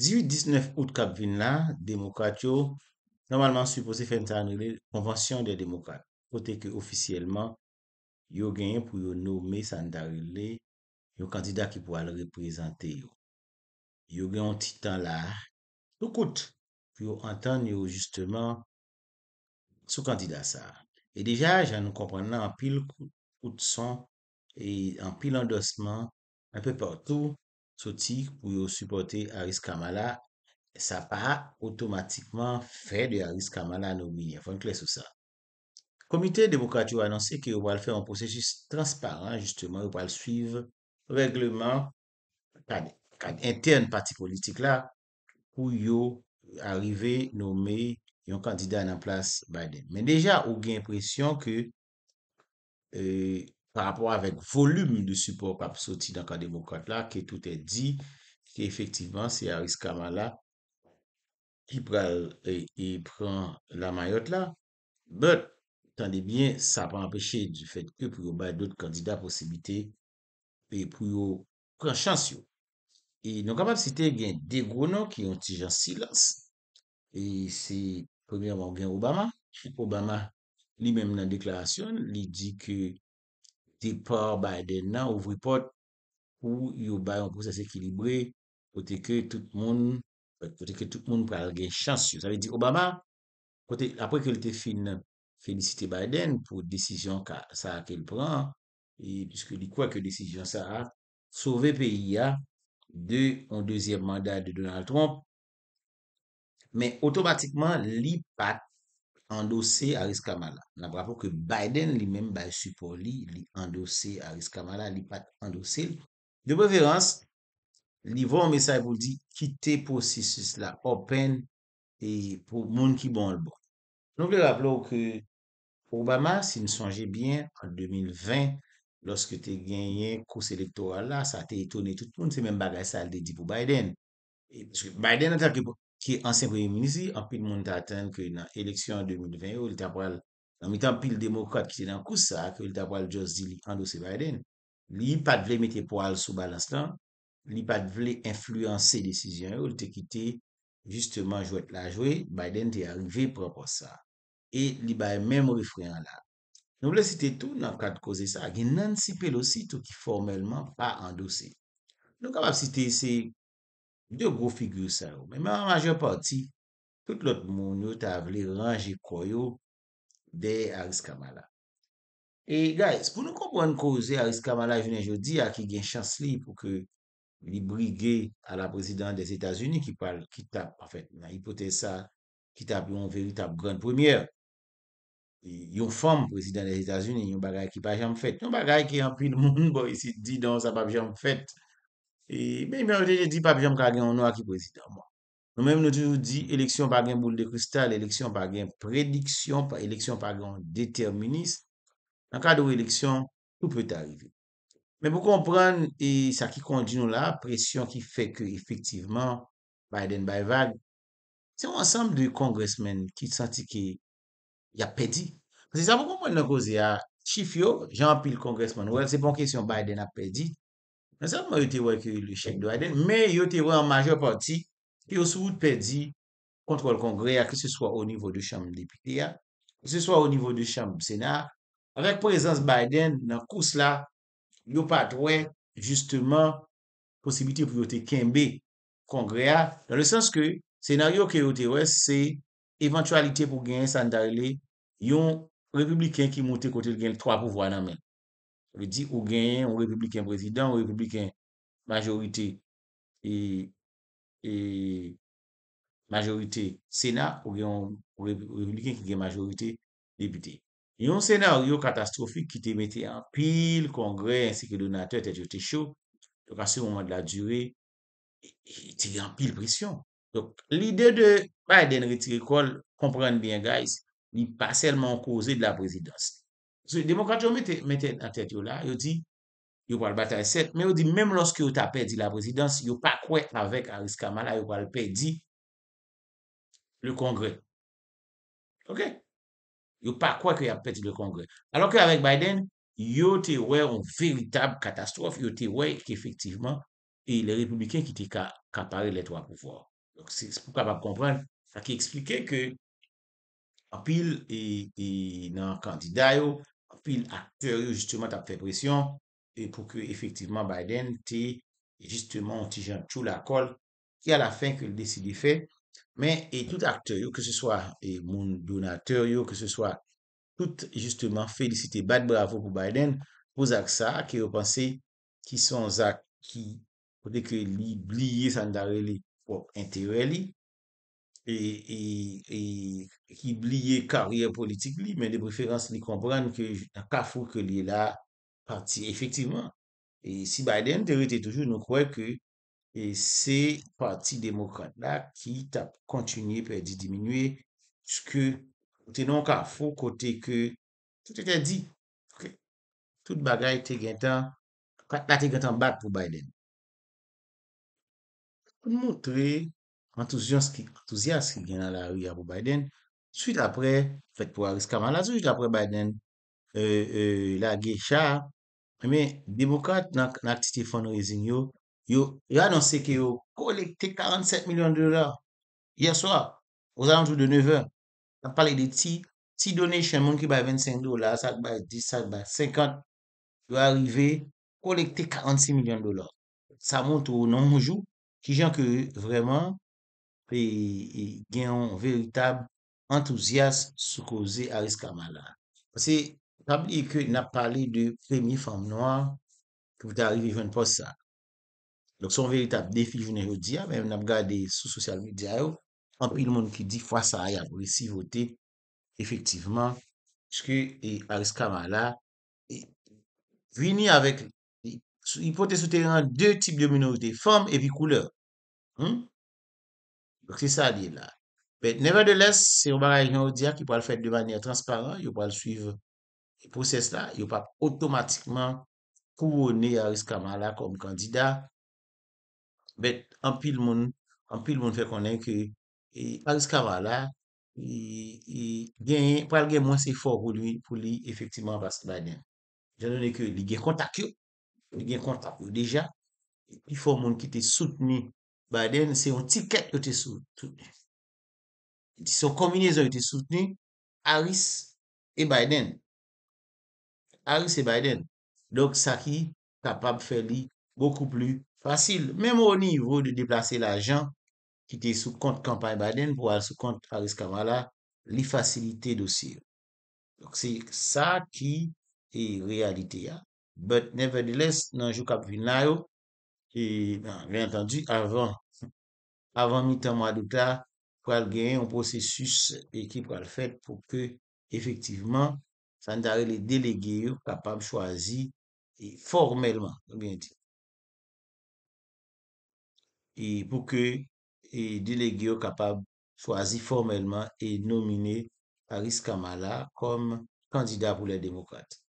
18-19 out kap vin la, demokat yo, normalman supose fen tan le konvansyon de demokat. Pote ke ofisyeleman, yo genye pou yo noume san dar le yo kandida ki pou al reprezante yo. Yo genye an titan la, nou kout, pou yo antan yo justeman sou kandida sa. E deja, jan nou komprenan an pil out son, an pil endosman, an pe partou, sotik pou yo supporte Aris Kamala, sa pa automatikman fè de Aris Kamala anominye. Fon kles ou sa. Komite demokrat yo anonsè ki yo wal fè an proses jist transparent, justeman yo wal suiv regleman kan interne parti politik la pou yo arrive nomè yon kandidat nan plas Biden. Men deja ou gen presyon ke... Euh, pa rapor avèk volume de support ap soti dan ka demokrate la, ke toutè di, ke efektivman se Aris Kamala ki pran la mayot la, but, tande bien, sa pa apèche du fèt ke pou yo baye dout kandida posibite pe pou yo pran chans yo. E non kapap se te gen de gro nou ki yon ti jan silans. E se, premièman gen Obama, ki pou Obama li menm nan deklarasyon li di ke di por Biden nan ouvri pot pou yo bayon pou sa s'ekilibre pote ke tout moun pote ke tout moun pral gen chansyo. Sa ve di Obama, apre ke li te fin felicite Biden pou desisyon sa a ke l pran, e pwiske li kwa ke desisyon sa a, sove pe ya de yon dezyen mandat de Donald Trump, me otomatikman li pat endose Aris Kamala. La bravo ke Biden li men ba y support li, li endose Aris Kamala, li pat endose li. De preferans, li vò mè sa y vò di, kite pou sissus la open, e pou moun ki bon l bo. Nou vè rapplo ke, pou Obama, si n sonje bien, an 2020, loske te genyen kous elektoral la, sa te etone tout moun, se men bagay sa al de di pou Biden. Biden an tal ke bon, ki ansem premier ministre, anpil moun te aten ke nan eleksyon 2020 ou li te apwal nan mitan pil demokrate ki te nan kousa ke li te apwal Jos Dili andose Biden li pat vle mette poal sou balans lan li pat vle influans se desisyon ou li te kite justeman jouet la jouet Biden te arive propo sa e li baye menmou refreyan la nou vle site tou nan kat koze sa gen nan sipel osi tou ki formelman pa andose nou kapap site se De gro figure sa yo. Men man anjan pati, tout lot moun yo ta avle rangi koyo de Aris Kamala. E guys, pou nou konpoun kouze Aris Kamala jounen jodi a ki gen chans li pou ke li brige a la prezident des Etats-Unis ki pal, ki tap, en fèt, nan hipote sa, ki tap yon veri tap gran premye. Yon fòm prezident des Etats-Unis, yon bagay ki pa jom fèt. Yon bagay ki yon pi l moun bo, yon si di don sa pa jom fèt. E, ben, mwen wè jè di pa pi jom kagè an no ak ki prezidè an mwen. Non mèm nou toujou di, eleksyon pa gen boule de kristal, eleksyon pa gen prediksyon, eleksyon pa gen determinis, nan kade ou eleksyon, tout pwè t'arive. Men pou kon prèn, e sa ki konjoun nou la, presyon ki fè ke efektiveman, Biden bayvè, se mwen sanm de kongresmen ki t'santi ki ya pedi. Se sa pou kon mwen nou kose ya, chif yo, jan pil kongresmen, se pon kesyon Biden ap pedi, Nansan mwen yo te wè kè yon le chèk do Aden, mè yo te wè an majò parti ki yo sou wout pè di kontrol kongre ya, ki se swa o nivou de chanm depite ya, ki se swa o nivou de chanm senar. Rèk prezans Biden nan kous la, yo pat wè justèman posibite pou yo te kenbe kongre ya, nan le sens kè senaryo ki yo te wè se eventualite pou gen yon sandalè, yon republiken ki moutè kote gen l'twa pou vwa nan men. Ou genyen ou republiken prezident, ou republiken majorite sena, ou genyen ou republiken ki genyen majorite depute. Yon sena ou yo katastrofik ki te mette an pil kongre ansi ki donateur te jote chou. Donc a se mouman de la dure, ti genyen an pil presyon. Donc l'ide de Biden retirikol, komprende bien guys, ni paselman kouze de la prezidansi. Demokrate yo mette an tete yo la, yo di, yo pal batay set, men yo di, menm loske yo ta pedi la prezidans, yo pa kwe avèk Aris Kamala, yo pal pedi le kongre. Ok? Yo pa kwe ki ap pedi le kongre. Alon ke avèk Biden, yo te wè an veritab katastrofe, yo te wè ki efektiveman, e le republiken ki te kapare letwa pouvò. pil akter yo justyman tap fe presyon e pou ke efektiveman Biden te justyman ontijan tou la kol ki a la fin ke l desidi fe. Men, e tout akter yo ke se swa, e moun donater yo ke se swa, tout justyman felicite bat bravo pou Biden pou zak sa ki yo panse ki son zak ki pou deke li bliye san dare li pou ente re li E, e, e, ki bliye karyer politik li, men de preferans li kompran ki an ka fwo ke li la parti efektiveman. Si Biden te rete toujou, nou kwe ke se parti demokrante la ki ta kontinye pe di diminwe, ki te non ka fwo kote ke te te di tout bagay te gen tan bat pou Biden. Moun tre entouzyans ki, entouzyans ki gen a la ou ya pou Biden, suite apre, fèk pou a riska man la zouj, la apre Biden, la gecha, mè, demokat nan aktite fundraising yo, yo, yo anonsè ke yo, kolekte 47 milyon dolar, yerswa, ou zan anonsè de 9 an, nan pale de ti, ti donè chè moun ki bay 25 dolar, sak bay 10, sak bay 50, yo arive, kolekte 46 milyon dolar. Sa moun tou ou nan moujou, ki jan ke vreman, pe e, gen yon veritab entouzyas sou kouze Aris Kamala. Pase, nab li ke nab pale de premye fom noa, kou te arrive e jwen pos sa. Lok son veritab defi jounen yon diya, mèm nab gade sou sosyal midya yo, anpil moun ki di fwa sa aya pou resi vote, efektiveman, chke e, Aris Kamala, vini avèk, yon pote sou teren an de tip de minorite, fom epi kouleur. Hmm? Fèk se sa li la. Fèk never the less, se yon baray yon ou diya ki pou al fèk de banyan transparent, yo pou al suivi yon proses la, yo pou ap otomatikman kouwone Aris Kamala kom kandida. Fèk, anpil moun, anpil moun fèk konen ki e, Aris Kamala yon e, e, pral gen moun se fòk pou li efektiman vase banyan. Jè nanè ki li gen kontak yo, li gen kontak yo deja, yon fòk moun ki te soutenit Biden, se yon tiket yote soutenè. Se yon kominez yote soutenè, Harris e Biden. Harris e Biden. Dok sa ki kapab fè li boku pli fasil. Memo o nivou de deplase la jan ki te sou kont kampanye Biden pou al sou kont Harris Kamala li fasilite dosye. Dok se sa ki e realite ya. But nevertheless, nanjou kap vin la yo Et bien entendu, avant mi tan mwa douta, pou al gen yon prosesus e ki pou al fet pou ke efektiveman san dare le delegeyo kapab chwazi formelman. Et pou ke delegeyo kapab chwazi formelman e nomine Paris Kamala kom kandida pou la demokrate.